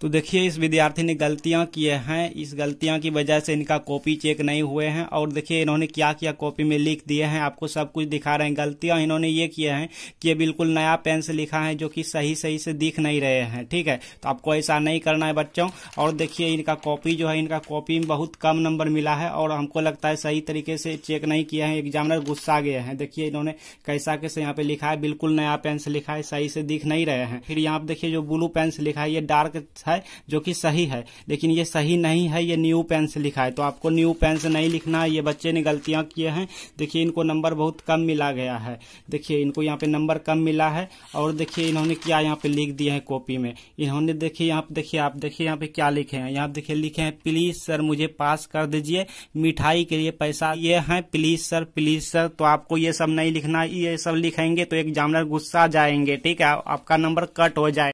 तो देखिए इस विद्यार्थी ने गलतियां किए हैं इस गलतियां की वजह से इनका कॉपी चेक नहीं हुए हैं और देखिए इन्होंने क्या क्या कॉपी में लिख दिए हैं आपको सब कुछ दिखा रहे हैं गलतियां इन्होंने ये किए हैं कि ये बिल्कुल नया पेन से लिखा है जो कि सही सही से दिख नहीं रहे हैं ठीक है तो आपको ऐसा नहीं करना है बच्चों और देखिए इनका कॉपी जो है इनका कॉपी में बहुत कम नंबर मिला है और हमको लगता है सही तरीके से चेक नहीं किया है एग्जामिनर गुस्सा गए हैं देखिए इन्होंने कैसा कैसे यहाँ पे लिखा है बिल्कुल नया पेन से लिखा है सही से दिख नहीं रहे हैं फिर यहाँ पे देखिए जो ब्लू पेन से लिखा है ये डार्क है जो कि सही है लेकिन ये सही नहीं है ये न्यू पेन से लिखा है तो आपको न्यू पेन से नहीं लिखना है ये बच्चे ने गलतियां किए हैं देखिए इनको नंबर बहुत कम मिला गया है देखिए इनको यहाँ पे नंबर कम मिला है और देखिए इन्होंने क्या यहाँ पे लिख दिया है कॉपी में इन्होंने देखिए यहाँ पे देखिए आप देखिए यहाँ पे क्या लिखे हैं यहाँ देखिए लिखे हैं प्लीज सर मुझे पास कर दीजिए मिठाई के लिए पैसा ये है प्लीज सर प्लीज सर तो आपको ये सब नहीं लिखना ये सब लिखेंगे तो एग्जामिनर गुस्सा जाएंगे ठीक है आपका नंबर कट हो जाए